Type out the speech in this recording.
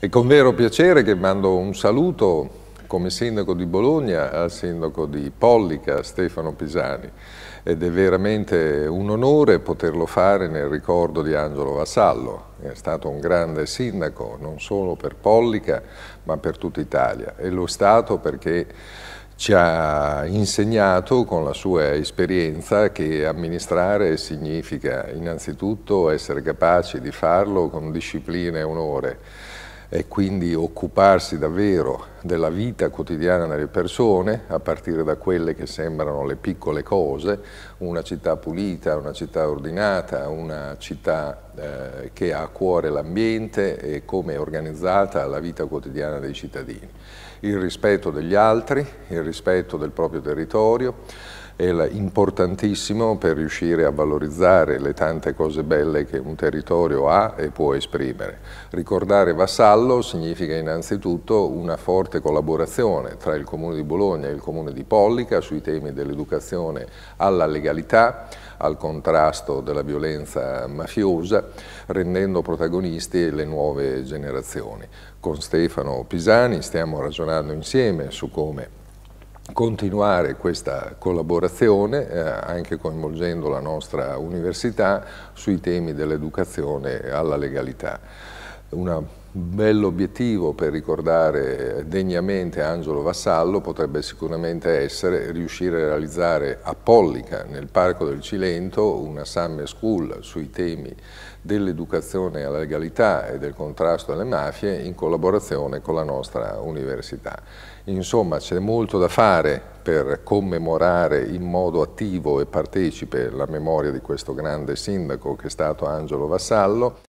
È con vero piacere che mando un saluto come sindaco di Bologna al sindaco di Pollica, Stefano Pisani, ed è veramente un onore poterlo fare nel ricordo di Angelo Vassallo. È stato un grande sindaco non solo per Pollica ma per tutta Italia e lo è stato perché ci ha insegnato con la sua esperienza che amministrare significa innanzitutto essere capaci di farlo con disciplina e onore e quindi occuparsi davvero della vita quotidiana delle persone, a partire da quelle che sembrano le piccole cose, una città pulita, una città ordinata, una città eh, che ha a cuore l'ambiente e come è organizzata la vita quotidiana dei cittadini. Il rispetto degli altri, il rispetto del proprio territorio, è importantissimo per riuscire a valorizzare le tante cose belle che un territorio ha e può esprimere. Ricordare Vassallo significa innanzitutto una forte collaborazione tra il Comune di Bologna e il Comune di Pollica sui temi dell'educazione alla legalità, al contrasto della violenza mafiosa, rendendo protagonisti le nuove generazioni. Con Stefano Pisani stiamo ragionando insieme su come continuare questa collaborazione, eh, anche coinvolgendo la nostra università, sui temi dell'educazione alla legalità. Una bello obiettivo per ricordare degnamente Angelo Vassallo potrebbe sicuramente essere riuscire a realizzare a Pollica, nel Parco del Cilento, una summer school sui temi dell'educazione alla legalità e del contrasto alle mafie in collaborazione con la nostra università. Insomma c'è molto da fare per commemorare in modo attivo e partecipe la memoria di questo grande sindaco che è stato Angelo Vassallo.